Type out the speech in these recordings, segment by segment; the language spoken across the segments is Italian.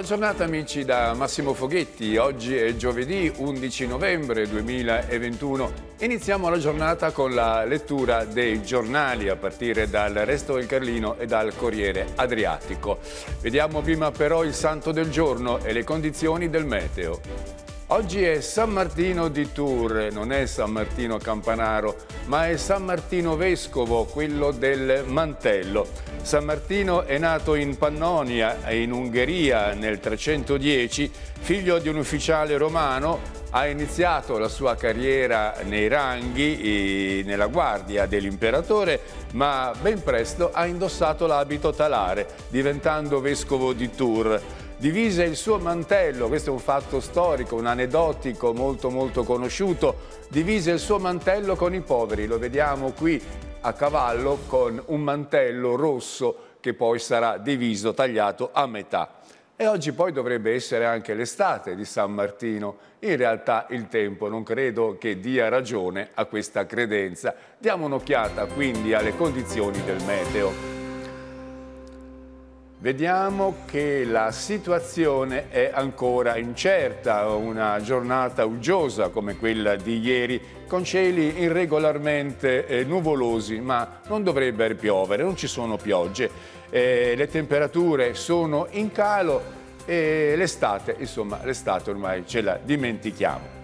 Buona giornata amici da Massimo Foghetti, oggi è giovedì 11 novembre 2021. Iniziamo la giornata con la lettura dei giornali a partire dal Resto del Carlino e dal Corriere Adriatico. Vediamo prima però il santo del giorno e le condizioni del meteo. Oggi è San Martino di Tour, non è San Martino Campanaro, ma è San Martino Vescovo, quello del mantello. San Martino è nato in Pannonia in Ungheria nel 310, figlio di un ufficiale romano, ha iniziato la sua carriera nei ranghi, nella guardia dell'imperatore, ma ben presto ha indossato l'abito talare, diventando vescovo di Tours divise il suo mantello, questo è un fatto storico, un aneddotico molto molto conosciuto, divise il suo mantello con i poveri, lo vediamo qui a cavallo con un mantello rosso che poi sarà diviso, tagliato a metà. E oggi poi dovrebbe essere anche l'estate di San Martino. In realtà il tempo non credo che dia ragione a questa credenza. Diamo un'occhiata quindi alle condizioni del meteo. Vediamo che la situazione è ancora incerta, una giornata uggiosa come quella di ieri, con cieli irregolarmente eh, nuvolosi, ma non dovrebbe piovere, non ci sono piogge. Eh, le temperature sono in calo e l'estate, insomma, l'estate ormai ce la dimentichiamo.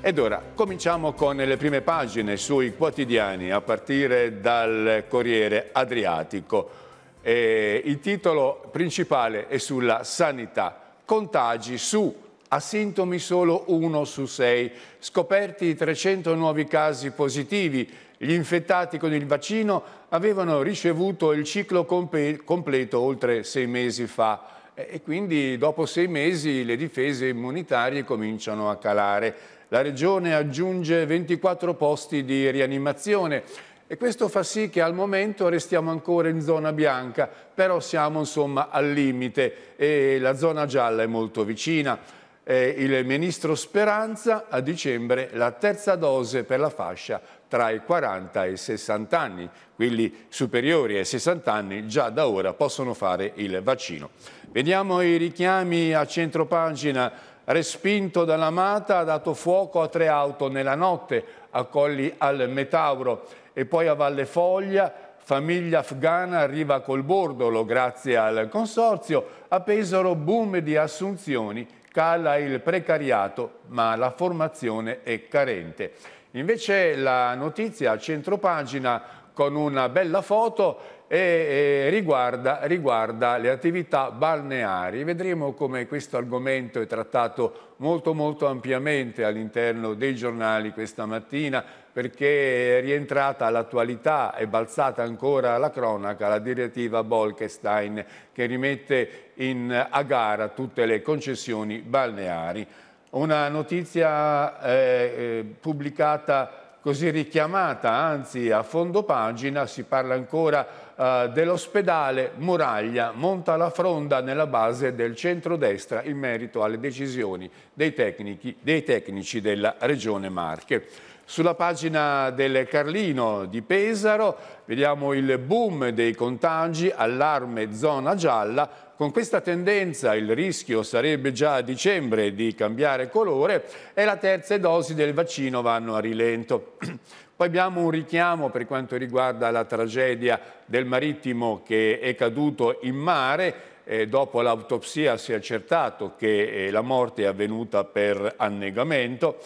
Ed ora cominciamo con le prime pagine sui quotidiani, a partire dal Corriere Adriatico eh, il titolo principale è sulla sanità, contagi su asintomi solo 1 su 6, scoperti 300 nuovi casi positivi, gli infettati con il vaccino avevano ricevuto il ciclo completo oltre sei mesi fa e quindi dopo sei mesi le difese immunitarie cominciano a calare. La Regione aggiunge 24 posti di rianimazione e questo fa sì che al momento restiamo ancora in zona bianca, però siamo insomma al limite e la zona gialla è molto vicina. Eh, il ministro Speranza a dicembre la terza dose per la fascia tra i 40 e i 60 anni. Quelli superiori ai 60 anni già da ora possono fare il vaccino. Vediamo i richiami a centropagina. Respinto dall'amata ha dato fuoco a tre auto nella notte a Colli al Metauro e poi a Valle Foglia, famiglia afghana arriva col bordolo grazie al consorzio, a Pesaro boom di assunzioni, cala il precariato ma la formazione è carente. Invece la notizia a centropagina con una bella foto e riguarda, riguarda, le attività balneari. Vedremo come questo argomento è trattato molto molto ampiamente all'interno dei giornali questa mattina perché è rientrata all'attualità, è balzata ancora alla cronaca la direttiva Bolkestein che rimette in, a gara tutte le concessioni balneari. Una notizia eh, eh pubblicata così richiamata, anzi a fondo pagina si parla ancora eh, dell'ospedale Muraglia, monta la fronda nella base del centrodestra in merito alle decisioni dei tecnici, dei tecnici della Regione Marche. Sulla pagina del Carlino di Pesaro vediamo il boom dei contagi, allarme zona gialla, con questa tendenza il rischio sarebbe già a dicembre di cambiare colore e la terza dosi del vaccino vanno a rilento. Poi abbiamo un richiamo per quanto riguarda la tragedia del marittimo che è caduto in mare. Eh, dopo l'autopsia si è accertato che eh, la morte è avvenuta per annegamento.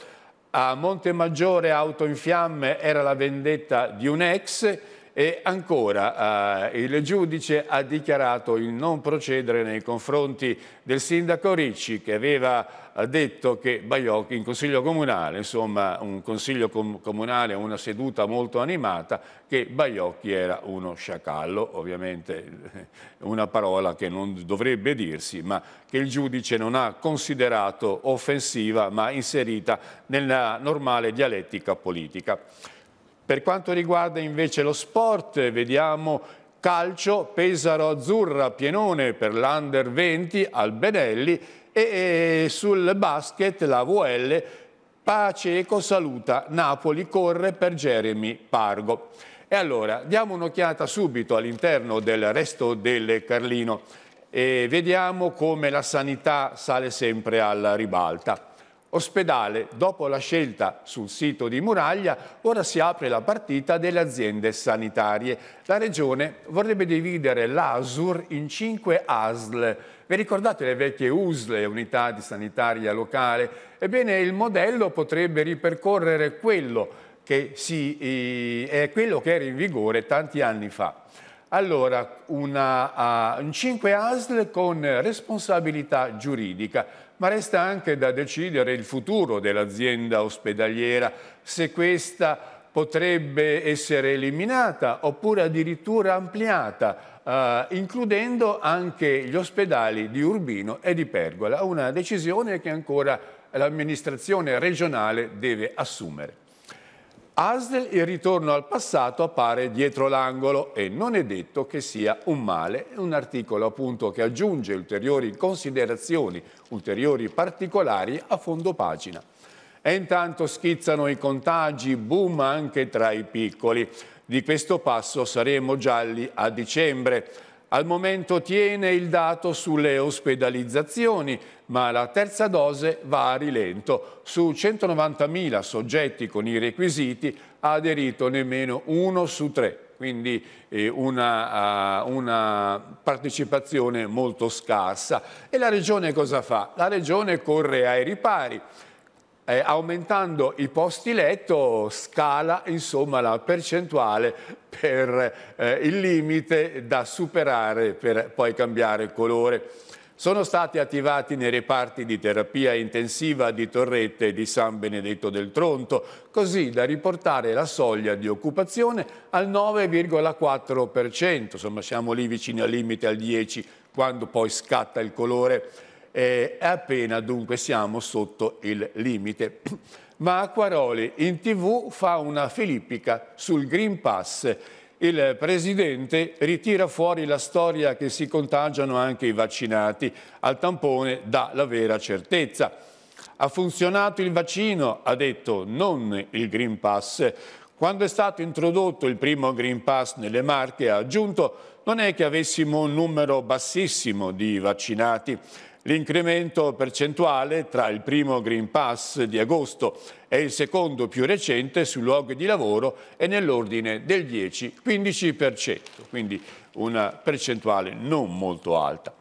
A Monte Maggiore, Auto in Fiamme era la vendetta di un ex e ancora eh, il giudice ha dichiarato il non procedere nei confronti del sindaco Ricci che aveva ha detto che Baiocchi in consiglio comunale, insomma un consiglio com comunale, una seduta molto animata, che Baiocchi era uno sciacallo, ovviamente una parola che non dovrebbe dirsi, ma che il giudice non ha considerato offensiva, ma inserita nella normale dialettica politica. Per quanto riguarda invece lo sport, vediamo calcio, Pesaro Azzurra, Pienone per l'Under 20 al Benelli e, e sul basket la VL Paceco saluta Napoli corre per Jeremy Pargo. E allora diamo un'occhiata subito all'interno del resto del Carlino e vediamo come la sanità sale sempre alla ribalta. Ospedale, dopo la scelta sul sito di Muraglia, ora si apre la partita delle aziende sanitarie. La regione vorrebbe dividere l'ASUR in cinque ASL. Vi ricordate le vecchie USL, unità di sanitaria locale? Ebbene, il modello potrebbe ripercorrere quello che, si, eh, quello che era in vigore tanti anni fa. Allora, una, uh, un 5 ASL con responsabilità giuridica, ma resta anche da decidere il futuro dell'azienda ospedaliera, se questa potrebbe essere eliminata oppure addirittura ampliata, uh, includendo anche gli ospedali di Urbino e di Pergola, una decisione che ancora l'amministrazione regionale deve assumere. Asdel il ritorno al passato appare dietro l'angolo e non è detto che sia un male, un articolo appunto che aggiunge ulteriori considerazioni, ulteriori particolari a fondo pagina. E intanto schizzano i contagi, boom anche tra i piccoli. Di questo passo saremo gialli a dicembre al momento tiene il dato sulle ospedalizzazioni, ma la terza dose va a rilento. Su 190.000 soggetti con i requisiti ha aderito nemmeno uno su tre quindi eh, una, eh, una, partecipazione molto scarsa. E la Regione cosa fa? La Regione corre ai ripari eh, aumentando i posti letto scala insomma, la percentuale per eh, il limite da superare per poi cambiare colore. Sono stati attivati nei reparti di terapia intensiva di Torrette e di San Benedetto del Tronto, così da riportare la soglia di occupazione al 9,4%, insomma siamo lì vicini al limite al 10% quando poi scatta il colore eh, appena dunque siamo sotto il limite. Ma Acquaroli in tv fa una filippica sul Green Pass. Il Presidente ritira fuori la storia che si contagiano anche i vaccinati. Al tampone dà la vera certezza. Ha funzionato il vaccino, ha detto, non il Green Pass. Quando è stato introdotto il primo Green Pass nelle Marche, ha aggiunto, non è che avessimo un numero bassissimo di vaccinati. L'incremento percentuale tra il primo Green Pass di agosto e il secondo più recente sui luoghi di lavoro è nell'ordine del 10-15%, quindi una percentuale non molto alta.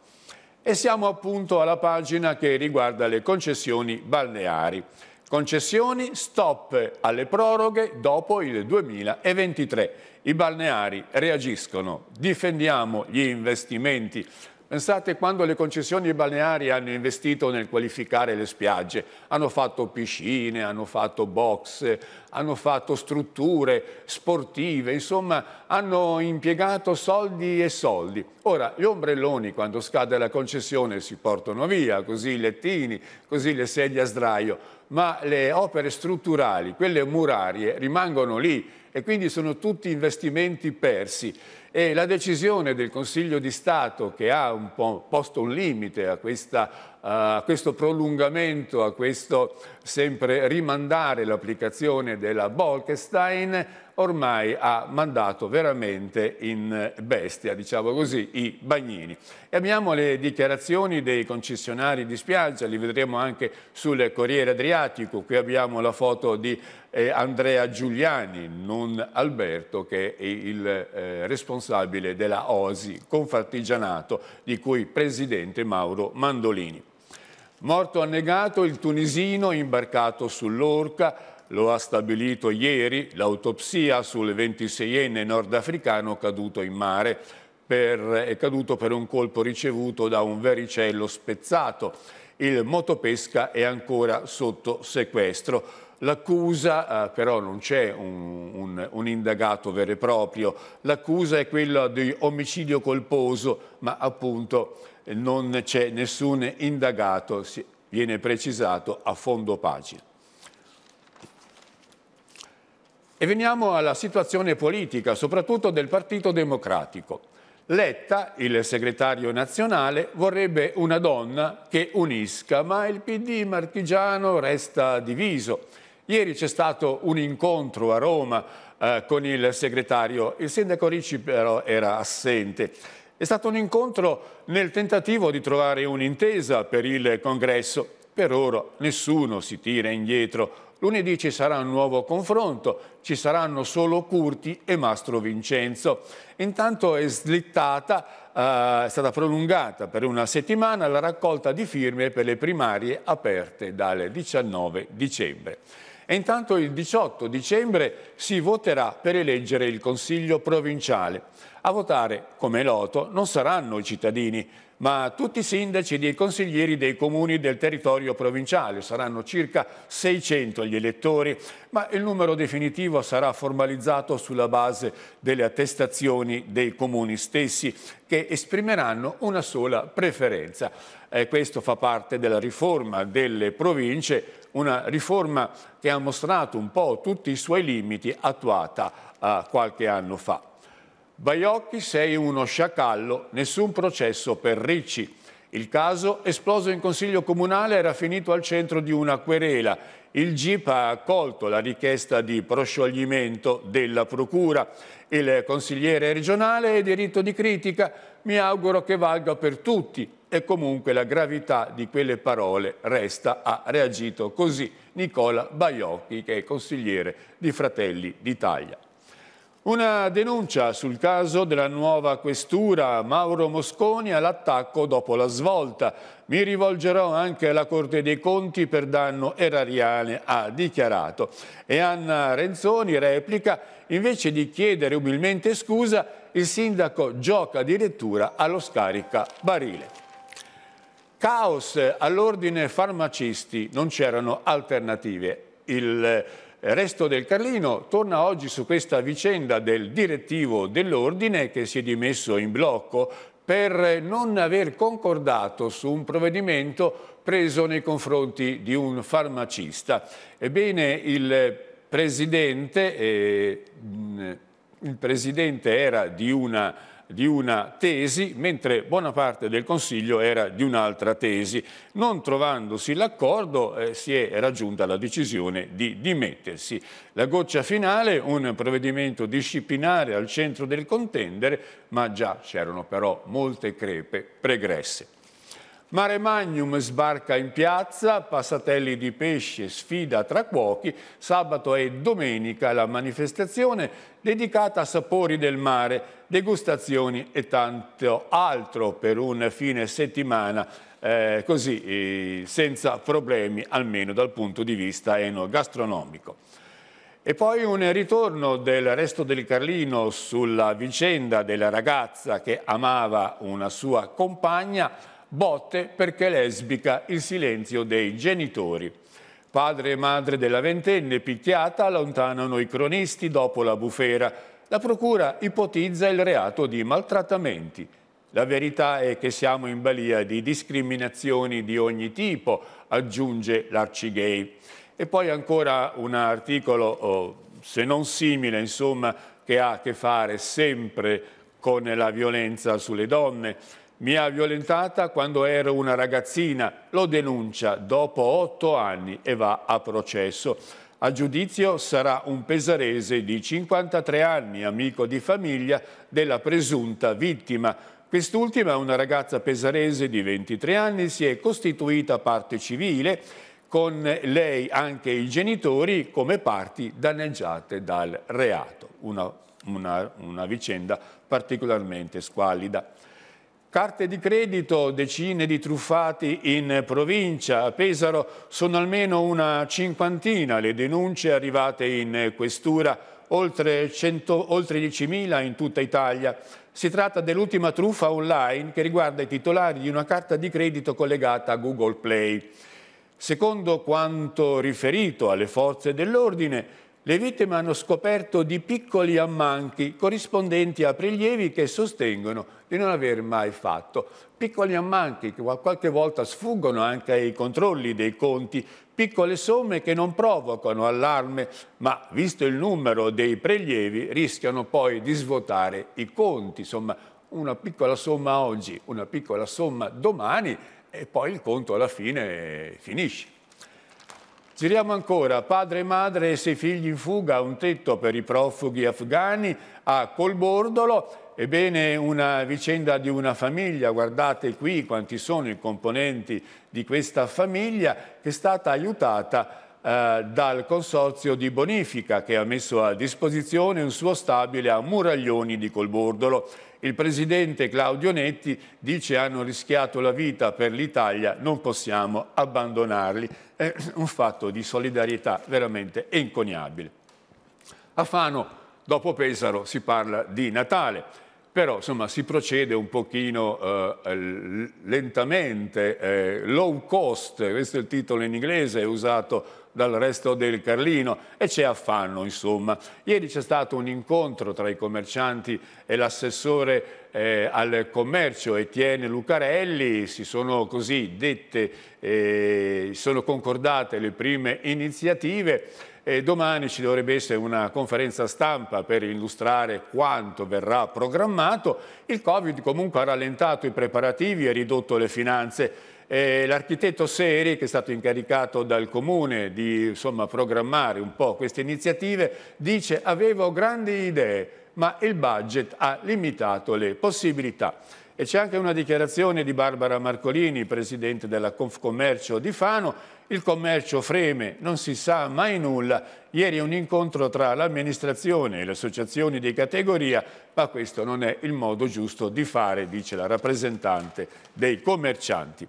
E siamo appunto alla pagina che riguarda le concessioni balneari. Concessioni stop alle proroghe dopo il 2023. I balneari reagiscono, difendiamo gli investimenti Pensate quando le concessioni balneari hanno investito nel qualificare le spiagge, hanno fatto piscine, hanno fatto box, hanno fatto strutture sportive, insomma hanno impiegato soldi e soldi. Ora, gli ombrelloni quando scade la concessione si portano via, così i lettini, così le sedie a sdraio, ma le opere strutturali, quelle murarie, rimangono lì e quindi sono tutti investimenti persi. E la decisione del Consiglio di Stato che ha un posto un limite a, questa, a questo prolungamento, a questo sempre rimandare l'applicazione della Bolkestein ormai ha mandato veramente in bestia, diciamo così, i bagnini. E abbiamo le dichiarazioni dei concessionari di spiaggia, li vedremo anche sul Corriere Adriatico, qui abbiamo la foto di eh, Andrea Giuliani, non Alberto, che è il eh, responsabile della OSI, Confartigianato, di cui presidente Mauro Mandolini. Morto annegato il tunisino imbarcato sull'orca, lo ha stabilito ieri l'autopsia sul 26enne nordafricano caduto in mare. Per, è caduto per un colpo ricevuto da un vericello spezzato. Il motopesca è ancora sotto sequestro. L'accusa, eh, però non c'è un, un, un, indagato vero e proprio, l'accusa è quella di omicidio colposo, ma appunto non c'è nessun indagato, viene precisato a fondo pagina. E veniamo alla situazione politica, soprattutto del Partito Democratico. Letta, il segretario nazionale, vorrebbe una donna che unisca, ma il PD marchigiano resta diviso. Ieri c'è stato un incontro a Roma eh, con il segretario, il sindaco Ricci però era assente. È stato un incontro nel tentativo di trovare un'intesa per il congresso. Per ora nessuno si tira indietro. Lunedì ci sarà un nuovo confronto, ci saranno solo Curti e Mastro Vincenzo. Intanto è slittata, eh, è stata prolungata per una settimana la raccolta di firme per le primarie aperte dal 19 dicembre. E intanto il 18 dicembre si voterà per eleggere il Consiglio provinciale. A votare, come è noto, non saranno i cittadini, ma tutti i sindaci e i consiglieri dei comuni del territorio provinciale. Saranno circa 600 gli elettori, ma il numero definitivo sarà formalizzato sulla base delle attestazioni dei comuni stessi, che esprimeranno una sola preferenza eh, questo fa parte della riforma delle province, una riforma che ha mostrato un po' tutti i suoi limiti attuata eh, qualche anno fa. Baiocchi sei uno sciacallo, nessun processo per Ricci. Il caso, esploso in consiglio comunale, era finito al centro di una querela. Il GIP ha accolto la richiesta di proscioglimento della Procura. Il consigliere regionale è diritto di critica. Mi auguro che valga per tutti, e comunque la gravità di quelle parole resta, ha reagito così Nicola Baiocchi che è consigliere di Fratelli d'Italia. Una denuncia sul caso della nuova questura Mauro Mosconi all'attacco dopo la svolta. Mi rivolgerò anche alla Corte dei Conti per danno erariale, ha dichiarato. E Anna Renzoni replica, invece di chiedere umilmente scusa, il sindaco gioca addirittura allo scarica barile. Caos all'ordine farmacisti, non c'erano alternative. Il eh, resto del Carlino torna oggi su questa vicenda del direttivo dell'ordine che si è dimesso in blocco per non aver concordato su un provvedimento preso nei confronti di un farmacista. Ebbene, il presidente, eh, il presidente era di una di una tesi, mentre buona parte del Consiglio era di un'altra tesi. Non trovandosi l'accordo eh, si è raggiunta la decisione di dimettersi. La goccia finale, un provvedimento disciplinare al centro del contendere, ma già c'erano però molte crepe pregresse. Mare Magnum sbarca in piazza, passatelli di pesce, sfida tra cuochi, sabato e domenica la manifestazione dedicata a sapori del mare, degustazioni e tanto altro per un fine settimana eh, così eh, senza problemi almeno dal punto di vista enogastronomico. E poi un ritorno del resto del Carlino sulla vicenda della ragazza che amava una sua compagna botte perché lesbica, il silenzio dei genitori. Padre e madre della ventenne picchiata allontanano i cronisti dopo la bufera. La procura ipotizza il reato di maltrattamenti. La verità è che siamo in balia di discriminazioni di ogni tipo, aggiunge l'Arcigay. E poi ancora un articolo, oh, se non simile, insomma, che ha a che fare sempre con la violenza sulle donne. Mi ha violentata quando ero una ragazzina, lo denuncia dopo otto anni e va a processo. A giudizio sarà un pesarese di 53 anni, amico di famiglia della presunta vittima. Quest'ultima, una ragazza pesarese di 23 anni, si è costituita parte civile, con lei anche i genitori come parti danneggiate dal reato. Una, una, una vicenda particolarmente squallida. Carte di credito, decine di truffati in provincia. A Pesaro sono almeno una cinquantina le denunce arrivate in questura, oltre, 100, oltre 10.000 in tutta Italia. Si tratta dell'ultima truffa online che riguarda i titolari di una carta di credito collegata a Google Play. Secondo quanto riferito alle forze dell'ordine, le vittime hanno scoperto di piccoli ammanchi corrispondenti a prelievi che sostengono di non aver mai fatto. Piccoli ammanchi che qualche volta sfuggono anche ai controlli dei conti, piccole somme che non provocano allarme, ma visto il numero dei prelievi rischiano poi di svuotare i conti, insomma una piccola somma oggi, una piccola somma domani e poi il conto alla fine finisce. Giriamo ancora, padre, e madre e sei figli in fuga, un tetto per i profughi afghani a Colbordolo, ebbene una vicenda di una famiglia, guardate qui quanti sono i componenti di questa famiglia che è stata aiutata eh, dal consorzio di bonifica che ha messo a disposizione un suo stabile a Muraglioni di Colbordolo. Il presidente Claudio Netti dice hanno rischiato la vita per l'Italia, non possiamo abbandonarli. È un fatto di solidarietà veramente encomiabile. A Fano, dopo Pesaro, si parla di Natale però insomma si procede un pochino eh, lentamente, eh, low cost, questo è il titolo in inglese usato dal resto del Carlino e c'è affanno insomma. Ieri c'è stato un incontro tra i commercianti e l'assessore eh, al commercio Etienne Lucarelli, si sono così dette, eh, sono concordate le prime iniziative e domani ci dovrebbe essere una conferenza stampa per illustrare quanto verrà programmato. Il Covid comunque ha rallentato i preparativi e ridotto le finanze. L'architetto Seri, che è stato incaricato dal Comune di insomma, programmare un po' queste iniziative, dice avevo grandi idee, ma il budget ha limitato le possibilità. E c'è anche una dichiarazione di Barbara Marcolini, presidente della Confcommercio di Fano, il commercio freme, non si sa mai nulla. Ieri un incontro tra l'amministrazione e le associazioni di categoria, ma questo non è il modo giusto di fare, dice la rappresentante dei commercianti.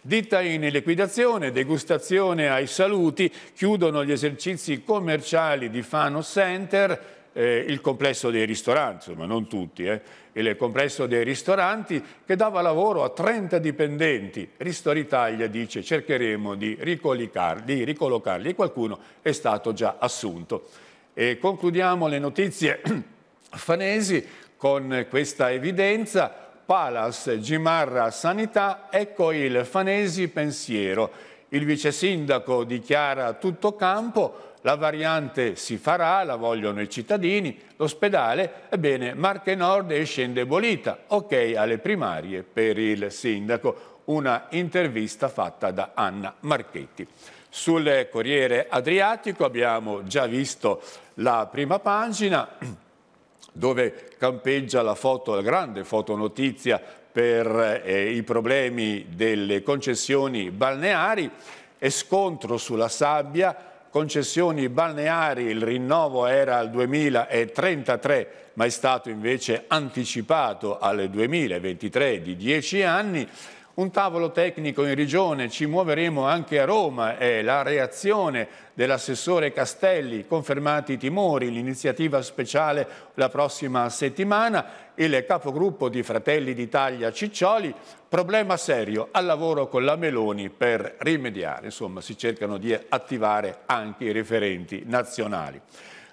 Ditta in liquidazione, degustazione ai saluti, chiudono gli esercizi commerciali di Fano Center, eh, il complesso dei ristoranti, insomma non tutti, eh, il complesso dei ristoranti che dava lavoro a 30 dipendenti. Ristor Italia dice cercheremo di, di ricolocarli e qualcuno è stato già assunto. E concludiamo le notizie fanesi con questa evidenza. Palas, Gimarra, Sanità, ecco il fanesi pensiero. Il vice sindaco dichiara tutto campo, la variante si farà, la vogliono i cittadini, l'ospedale, ebbene Marche Nord esce indebolita, ok alle primarie per il sindaco, una intervista fatta da Anna Marchetti. Sul Corriere Adriatico abbiamo già visto la prima pagina dove campeggia la foto, la grande fotonotizia per eh, i problemi delle concessioni balneari e scontro sulla sabbia concessioni balneari il rinnovo era al 2033 ma è stato invece anticipato al 2023 di 10 anni un tavolo tecnico in regione, ci muoveremo anche a Roma, è la reazione dell'assessore Castelli, confermati i timori, l'iniziativa speciale la prossima settimana, il capogruppo di Fratelli d'Italia Ciccioli, problema serio, al lavoro con la Meloni per rimediare, insomma si cercano di attivare anche i referenti nazionali.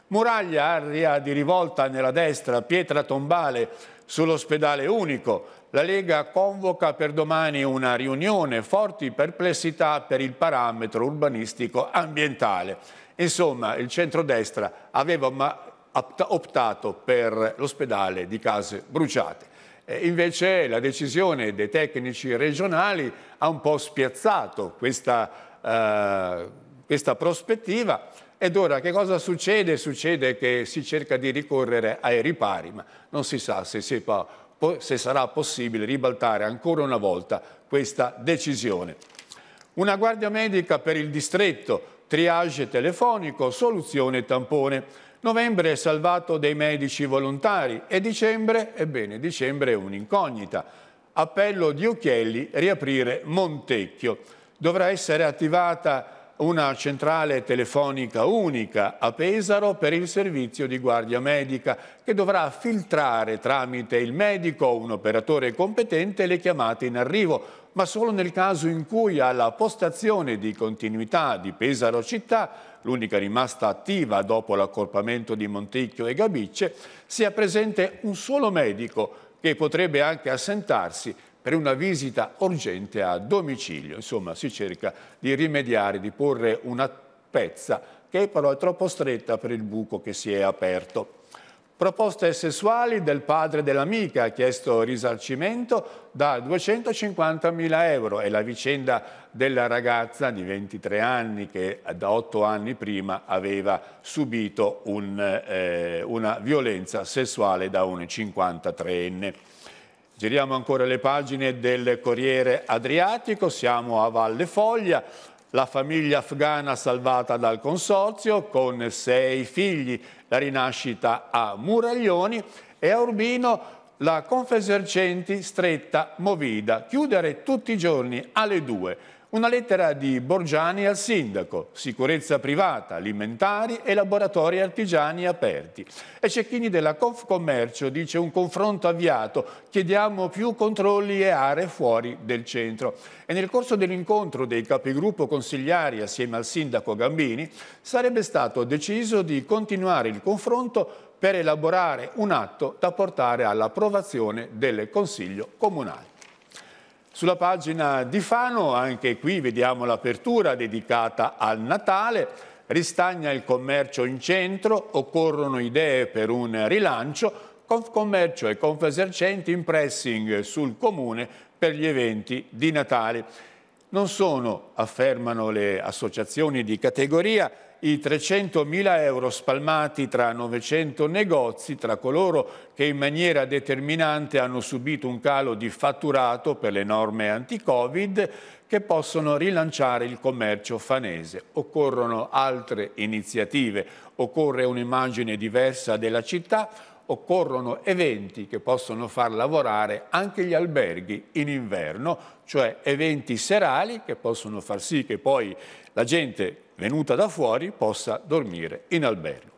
Muraglia, aria di rivolta nella destra, pietra tombale sull'ospedale unico, la Lega convoca per domani una riunione, forti perplessità per il parametro urbanistico ambientale. Insomma, il centrodestra aveva optato per l'ospedale di case bruciate. invece la decisione dei tecnici regionali ha un po' spiazzato questa, eh, questa prospettiva ed ora che cosa succede? Succede che si cerca di ricorrere ai ripari, ma non si sa se si può se sarà possibile ribaltare ancora una volta questa decisione. Una guardia medica per il distretto, triage telefonico, soluzione tampone. Novembre è salvato dei medici volontari e dicembre, ebbene, dicembre è un'incognita. Appello di Occhielli, riaprire Montecchio. Dovrà essere attivata una centrale telefonica unica a Pesaro per il servizio di guardia medica che dovrà filtrare tramite il medico o un operatore competente le chiamate in arrivo, ma solo nel caso in cui alla postazione di continuità di Pesaro città, l'unica rimasta attiva dopo l'accorpamento di Monticchio e Gabicce, sia presente un solo medico che potrebbe anche assentarsi per una visita urgente a domicilio. Insomma, si cerca di rimediare, di porre una pezza che però è troppo stretta per il buco che si è aperto. Proposte sessuali del padre dell'amica ha chiesto risarcimento da 250.000 euro e la vicenda della ragazza di 23 anni che da 8 anni prima aveva subito un, eh, una violenza sessuale da un 53enne. Giriamo ancora le pagine del Corriere Adriatico, siamo a Valle Foglia, la famiglia afghana salvata dal consorzio con sei figli, la rinascita a Muraglioni e a Urbino la Confesercenti stretta Movida, chiudere tutti i giorni alle 2. Una lettera di Borgiani al sindaco, sicurezza privata, alimentari e laboratori artigiani aperti. E Cecchini della Confcommercio dice un confronto avviato, chiediamo più controlli e aree fuori del centro. E nel corso dell'incontro dei capigruppo consigliari assieme al sindaco Gambini sarebbe stato deciso di continuare il confronto per elaborare un atto da portare all'approvazione del Consiglio Comunale. Sulla pagina di Fano, anche qui vediamo l'apertura dedicata al Natale, ristagna il commercio in centro, occorrono idee per un rilancio, Confcommercio e Confesercenti in pressing sul Comune per gli eventi di Natale. Non sono, affermano le associazioni di categoria, i 300.000 euro spalmati tra 900 negozi, tra coloro che in maniera determinante hanno subito un calo di fatturato per le norme anti-Covid, che possono rilanciare il commercio fanese. Occorrono altre iniziative, occorre un'immagine diversa della città, occorrono eventi che possono far lavorare anche gli alberghi in inverno, cioè eventi serali che possono far sì che poi la gente venuta da fuori possa dormire in albergo.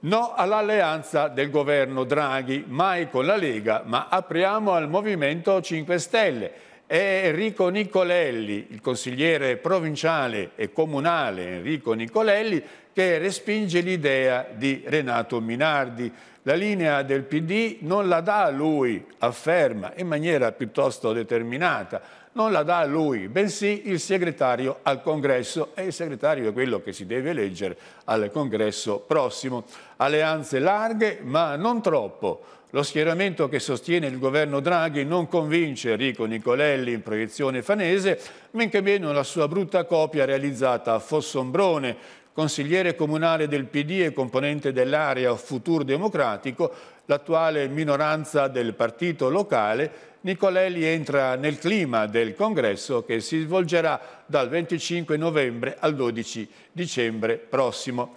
No all'alleanza del governo Draghi, mai con la Lega, ma apriamo al Movimento 5 Stelle. È Enrico Nicolelli, il consigliere provinciale e comunale Enrico Nicolelli, che respinge l'idea di Renato Minardi. La linea del PD non la dà lui, afferma in maniera piuttosto determinata non la dà lui, bensì il segretario al congresso e il segretario è quello che si deve eleggere al congresso prossimo. Alleanze larghe ma non troppo. Lo schieramento che sostiene il governo Draghi non convince Enrico Nicolelli in proiezione fanese, men che meno la sua brutta copia realizzata a Fossombrone, consigliere comunale del PD e componente dell'area Futur Democratico, l'attuale minoranza del partito locale, Nicolelli entra nel clima del congresso che si svolgerà dal 25 novembre al 12 dicembre prossimo.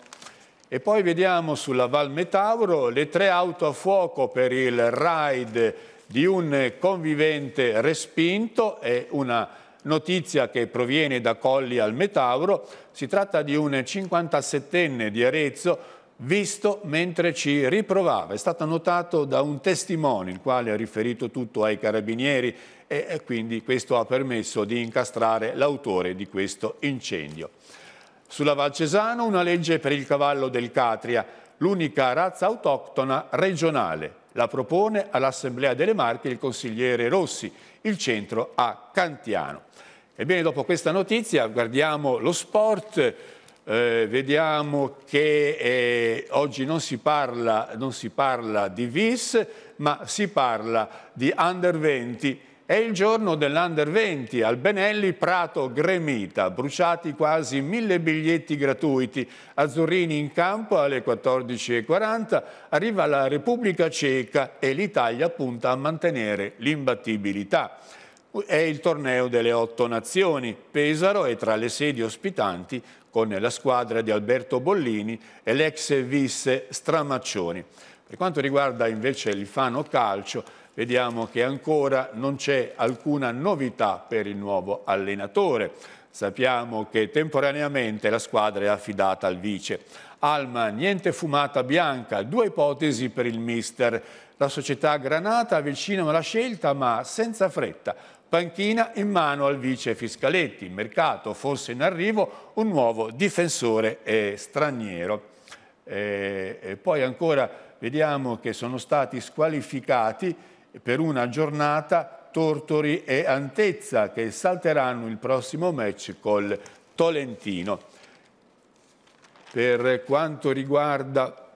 E poi vediamo sulla Val Metauro le tre auto a fuoco per il raid di un convivente respinto e una notizia che proviene da Colli al Metauro. Si tratta di un 57enne di Arezzo visto mentre ci riprovava. È stato notato da un testimone, il quale ha riferito tutto ai carabinieri e quindi questo ha permesso di incastrare l'autore di questo incendio. Sulla Valcesano una legge per il cavallo del Catria, l'unica razza autoctona regionale. La propone all'Assemblea delle Marche il consigliere Rossi, il centro a Cantiano. Ebbene, dopo questa notizia guardiamo lo sport eh, vediamo che eh, oggi non si, parla, non si parla di VIS, ma si parla di Under 20 è il giorno dell'Under 20 al Benelli Prato Gremita, bruciati quasi mille biglietti gratuiti, Azzurrini in campo alle 14.40, arriva la Repubblica Ceca e l'Italia punta a mantenere l'imbattibilità è il torneo delle otto nazioni. Pesaro è tra le sedi ospitanti con la squadra di Alberto Bollini e l'ex vice Stramaccioni. Per quanto riguarda invece il Fano Calcio, vediamo che ancora non c'è alcuna novità per il nuovo allenatore. Sappiamo che temporaneamente la squadra è affidata al vice. Alma, niente fumata bianca, due ipotesi per il mister. La società Granata avvicina la scelta ma senza fretta panchina in mano al vice Fiscaletti, mercato forse in arrivo un nuovo difensore eh, straniero. Eh, poi ancora vediamo che sono stati squalificati per una giornata Tortori e Antezza che salteranno il prossimo match col Tolentino. Per quanto riguarda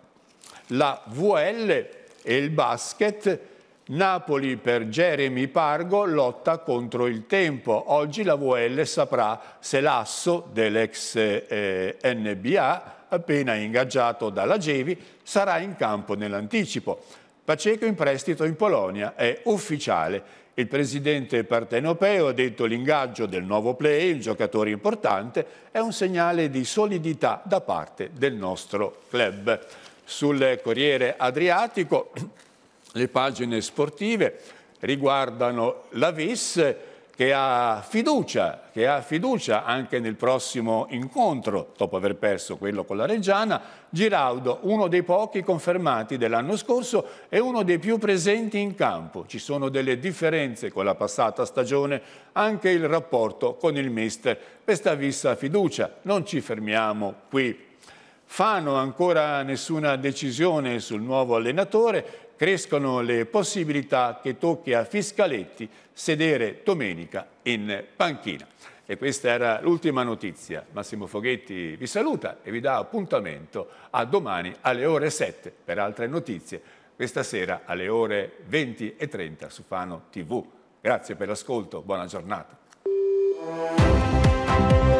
la VL e il basket, Napoli per Jeremy Pargo lotta contro il tempo. Oggi la VL saprà se l'asso dell'ex eh, NBA, appena ingaggiato dalla Gevi, sarà in campo nell'anticipo. Paceco in prestito in Polonia è ufficiale. Il presidente partenopeo ha detto l'ingaggio del nuovo play, il giocatore importante, è un segnale di solidità da parte del nostro club. Sul Corriere Adriatico le pagine sportive riguardano la VIS che ha fiducia, che ha fiducia anche nel prossimo incontro, dopo aver perso quello con la Reggiana, Giraudo, uno dei pochi confermati dell'anno scorso è uno dei più presenti in campo. Ci sono delle differenze con la passata stagione, anche il rapporto con il mister. Questa vista fiducia, non ci fermiamo qui. Fano ancora nessuna decisione sul nuovo allenatore crescono le possibilità che tocchi a Fiscaletti sedere domenica in panchina. E questa era l'ultima notizia. Massimo Foghetti vi saluta e vi dà appuntamento a domani alle ore 7 per altre notizie. Questa sera alle ore 20 e 30 su Fano TV. Grazie per l'ascolto, buona giornata.